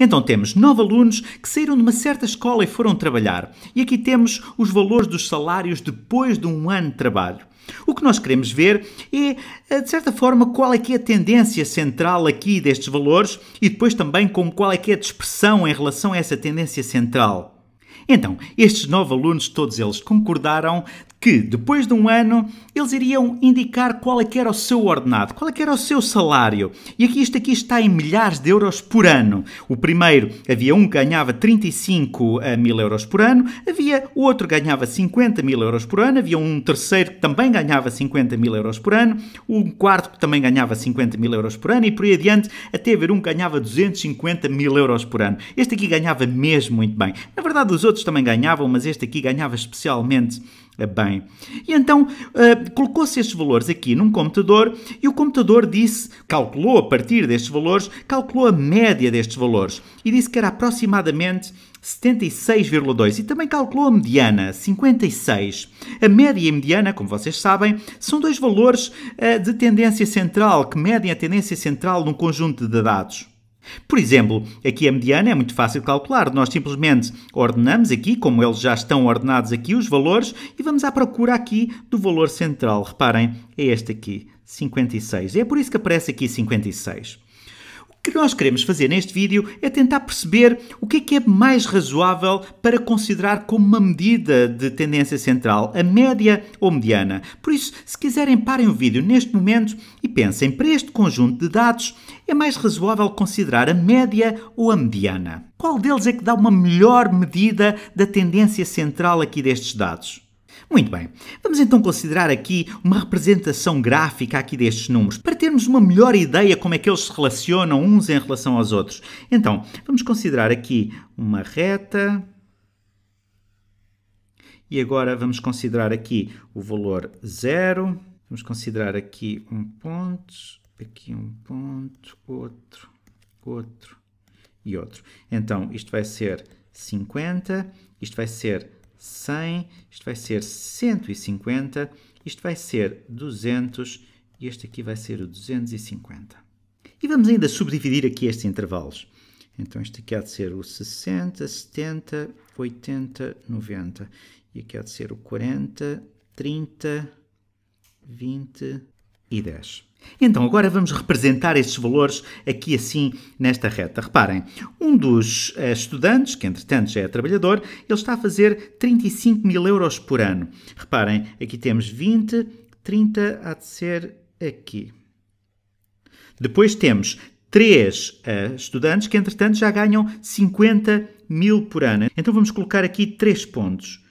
Então temos nove alunos que saíram de uma certa escola e foram trabalhar. E aqui temos os valores dos salários depois de um ano de trabalho. O que nós queremos ver é, eh, de certa forma, qual é que é a tendência central aqui destes valores e depois também como qual é que é a dispersão em relação a essa tendência central. Então, estes nove alunos, todos eles concordaram que, depois de um ano, eles iriam indicar qual é que era o seu ordenado, qual é que era o seu salário. E aqui isto aqui está em milhares de euros por ano. O primeiro, havia um que ganhava 35 eh, mil euros por ano, havia outro que ganhava 50 mil euros por ano, havia um terceiro que também ganhava 50 mil euros por ano, um quarto que também ganhava 50 mil euros por ano e por aí adiante, até haver um que ganhava 250 mil euros por ano. Este aqui ganhava mesmo muito bem. Na verdade, os outros outros também ganhavam, mas este aqui ganhava especialmente eh, bem. E então uh, colocou-se estes valores aqui num computador e o computador disse, calculou a partir destes valores, calculou a média destes valores e disse que era aproximadamente 76,2 e também calculou a mediana, 56. A média e a mediana, como vocês sabem, são dois valores uh, de tendência central que medem a tendência central num conjunto de dados. Por exemplo, aqui a mediana é muito fácil de calcular. Nós simplesmente ordenamos aqui, como eles já estão ordenados aqui, os valores e vamos à procura aqui do valor central. Reparem, é este aqui, 56. E é por isso que aparece aqui 56 que nós queremos fazer neste vídeo é tentar perceber o que é que é mais razoável para considerar como uma medida de tendência central, a média ou mediana. Por isso, se quiserem, parem o vídeo neste momento e pensem, para este conjunto de dados, é mais razoável considerar a média ou a mediana? Qual deles é que dá uma melhor medida da tendência central aqui destes dados? Muito bem, vamos então considerar aqui uma representação gráfica aqui destes números, para termos uma melhor ideia como é que eles se relacionam uns em relação aos outros. Então, vamos considerar aqui uma reta, e agora vamos considerar aqui o valor zero. vamos considerar aqui um ponto, aqui um ponto, outro, outro e outro. Então, isto vai ser 50, isto vai ser 100, isto vai ser 150, isto vai ser 200 e este aqui vai ser o 250. E vamos ainda subdividir aqui estes intervalos. Então isto aqui há de ser o 60, 70, 80, 90. E aqui há de ser o 40, 30, 20 e 10. Então, agora vamos representar estes valores aqui assim nesta reta. Reparem, um dos eh, estudantes, que entretanto já é trabalhador, ele está a fazer 35 mil euros por ano. Reparem, aqui temos 20, 30 há de ser aqui. Depois temos três eh, estudantes que entretanto já ganham 50 mil por ano. Então vamos colocar aqui três pontos.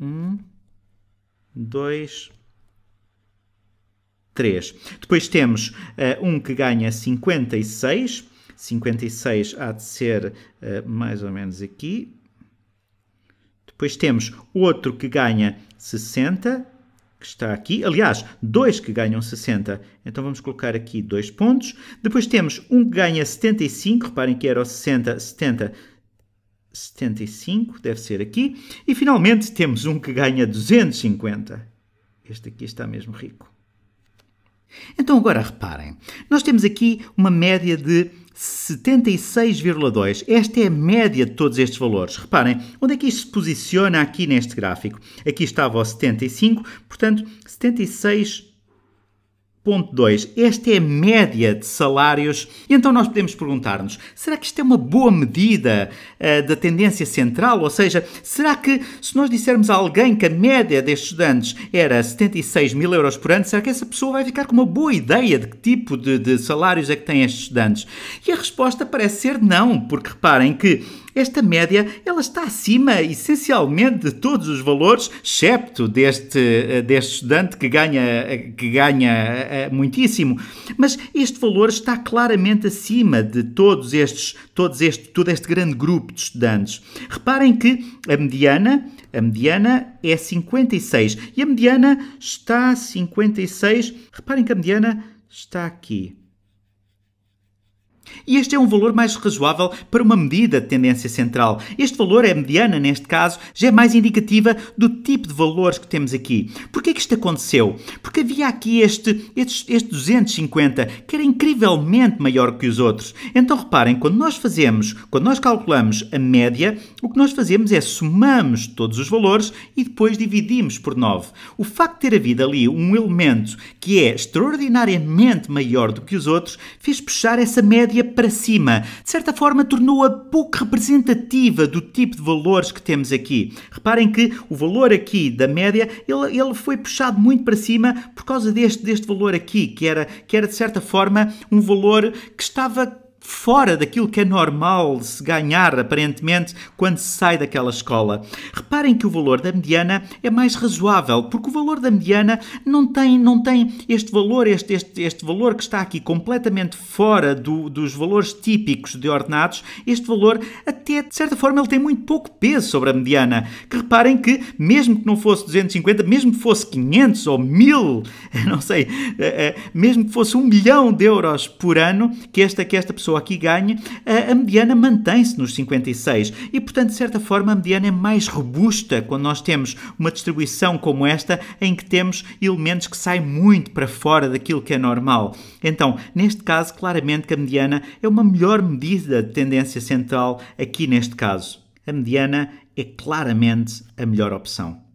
Um, dois, 3. Depois temos uh, um que ganha 56. 56 há de ser uh, mais ou menos aqui. Depois temos outro que ganha 60, que está aqui. Aliás, dois que ganham 60. Então vamos colocar aqui dois pontos. Depois temos um que ganha 75. Reparem que era o 60, 70, 75, deve ser aqui. E finalmente temos um que ganha 250. Este aqui está mesmo rico. Então agora reparem, nós temos aqui uma média de 76,2. Esta é a média de todos estes valores. Reparem, onde é que isto se posiciona aqui neste gráfico? Aqui estava o 75, portanto, 76 Ponto Esta é a média de salários. E então nós podemos perguntar-nos: será que isto é uma boa medida uh, da tendência central? Ou seja, será que se nós dissermos a alguém que a média destes estudantes era 76 mil euros por ano, será que essa pessoa vai ficar com uma boa ideia de que tipo de, de salários é que têm estes estudantes? E a resposta parece ser não, porque reparem que esta média ela está acima essencialmente de todos os valores, excepto deste, eh, deste estudante que ganha, eh, que ganha eh, muitíssimo. Mas este valor está claramente acima de todos estes, todos este, todo este grande grupo de estudantes. Reparem que a mediana, a mediana é 56 e a mediana está 56. Reparem que a mediana está aqui. E este é um valor mais razoável para uma medida de tendência central. Este valor, é mediana neste caso, já é mais indicativa do tipo de valores que temos aqui. Porquê é que isto aconteceu? Porque havia aqui este, este, este 250, que era incrivelmente maior que os outros. Então reparem, quando nós fazemos, quando nós calculamos a média, o que nós fazemos é somamos todos os valores e depois dividimos por 9. O facto de ter havido ali um elemento que é extraordinariamente maior do que os outros, fez puxar essa média média para cima. De certa forma, tornou-a pouco representativa do tipo de valores que temos aqui. Reparem que o valor aqui da média, ele, ele foi puxado muito para cima por causa deste, deste valor aqui, que era, que era, de certa forma, um valor que estava fora daquilo que é normal se ganhar, aparentemente, quando se sai daquela escola. Reparem que o valor da mediana é mais razoável, porque o valor da mediana não tem, não tem este valor, este, este, este valor que está aqui completamente fora do, dos valores típicos de ordenados, este valor até, de certa forma, ele tem muito pouco peso sobre a mediana. Que reparem que, mesmo que não fosse 250, mesmo que fosse 500 ou 1000, não sei, eh, eh, mesmo que fosse um milhão de euros por ano que esta, que esta pessoa pessoa aqui ganha a, a mediana mantém-se nos 56 e, portanto, de certa forma, a mediana é mais robusta quando nós temos uma distribuição como esta em que temos elementos que saem muito para fora daquilo que é normal. Então, neste caso, claramente que a mediana é uma melhor medida de tendência central aqui neste caso. A mediana é claramente a melhor opção.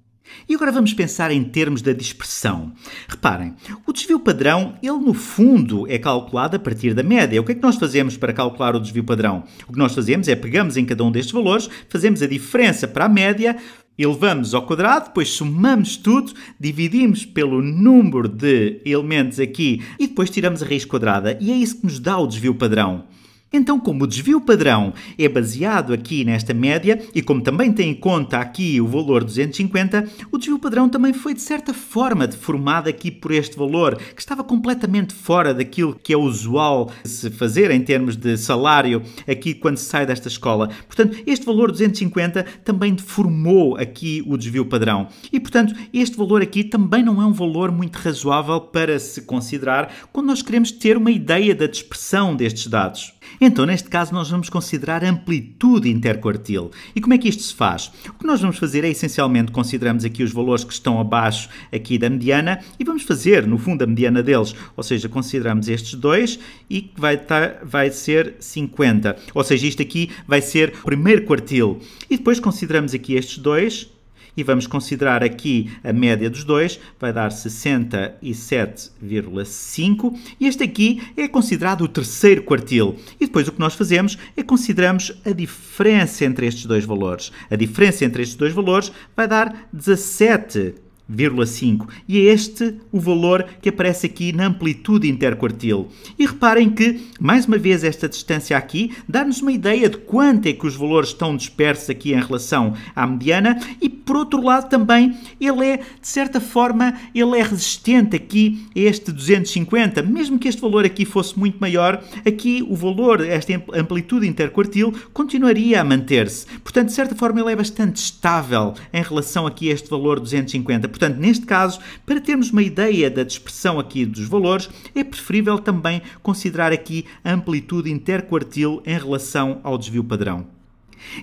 E agora vamos pensar em termos da dispersão. Reparem, o desvio padrão, ele no fundo é calculado a partir da média. O que é que nós fazemos para calcular o desvio padrão? O que nós fazemos é pegamos em cada um destes valores, fazemos a diferença para a média, elevamos ao quadrado, depois somamos tudo, dividimos pelo número de elementos aqui e depois tiramos a raiz quadrada. E é isso que nos dá o desvio padrão. Então, como o desvio padrão é baseado aqui nesta média e como também tem em conta aqui o valor 250, o desvio padrão também foi de certa forma deformado aqui por este valor, que estava completamente fora daquilo que é usual se fazer em termos de salário aqui quando se sai desta escola. Portanto, este valor 250 também deformou aqui o desvio padrão. E, portanto, este valor aqui também não é um valor muito razoável para se considerar quando nós queremos ter uma ideia da dispersão destes dados. Então, neste caso, nós vamos considerar amplitude interquartil. E como é que isto se faz? O que nós vamos fazer é, essencialmente, consideramos aqui os valores que estão abaixo aqui da mediana e vamos fazer, no fundo, a mediana deles. Ou seja, consideramos estes dois e que vai, estar tá, vai ser 50. Ou seja, isto aqui vai ser o primeiro quartil. E depois consideramos aqui estes dois e vamos considerar aqui a média dos dois, vai dar 67,5 e este aqui é considerado o terceiro quartil. E depois o que nós fazemos é consideramos a diferença entre estes dois valores. A diferença entre estes dois valores vai dar 17 0,5 e é este o valor que aparece aqui na amplitude interquartil. E reparem que, mais uma vez, esta distância aqui dá-nos uma ideia de quanto é que os valores estão dispersos aqui em relação à mediana e, por outro lado, também ele é, de certa forma, ele é resistente aqui a este 250. Mesmo que este valor aqui fosse muito maior, aqui o valor, esta amplitude interquartil, continuaria a manter-se. Portanto, de certa forma, ele é bastante estável em relação aqui a este valor 250 portanto, neste caso, para termos uma ideia da dispersão aqui dos valores, é preferível também considerar aqui a amplitude interquartil em relação ao desvio padrão.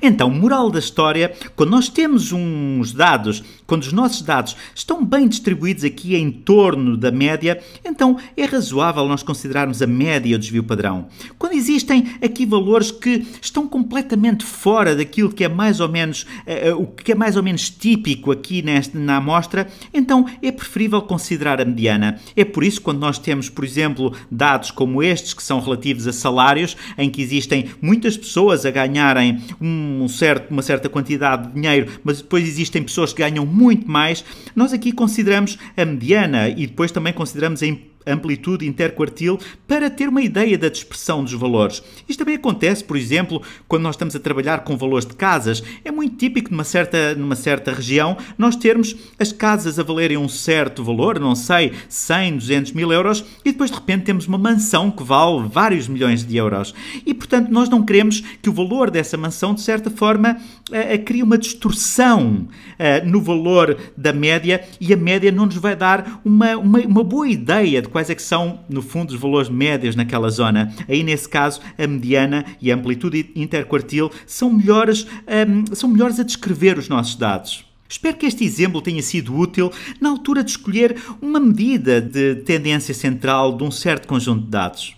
Então, moral da história, quando nós temos uns dados, quando os nossos dados estão bem distribuídos aqui em torno da média, então é razoável nós considerarmos a média o desvio padrão. Quando existem aqui valores que estão completamente fora daquilo que é mais ou menos uh, o que é mais ou menos típico aqui nesta, na amostra, então é preferível considerar a mediana. É por isso que quando nós temos, por exemplo, dados como estes que são relativos a salários, em que existem muitas pessoas a ganharem uma um certo, uma certa quantidade de dinheiro, mas depois existem pessoas que ganham muito mais, nós aqui consideramos a mediana e depois também consideramos a amplitude interquartil para ter uma ideia da dispersão dos valores. Isto também acontece, por exemplo, quando nós estamos a trabalhar com valores de casas. É muito típico numa certa, numa certa região nós termos as casas a valerem um certo valor, não sei, 100, 200 mil euros, e depois de repente temos uma mansão que vale vários milhões de euros. E portanto nós não queremos que o valor dessa mansão, de certa forma, eh, eh, crie uma distorção eh, no valor da média e a média não nos vai dar uma, uma, uma boa ideia de quais é que são, no fundo, os valores médios naquela zona. Aí, nesse caso, a mediana e a amplitude interquartil são melhores, um, são melhores a descrever os nossos dados. Espero que este exemplo tenha sido útil na altura de escolher uma medida de tendência central de um certo conjunto de dados.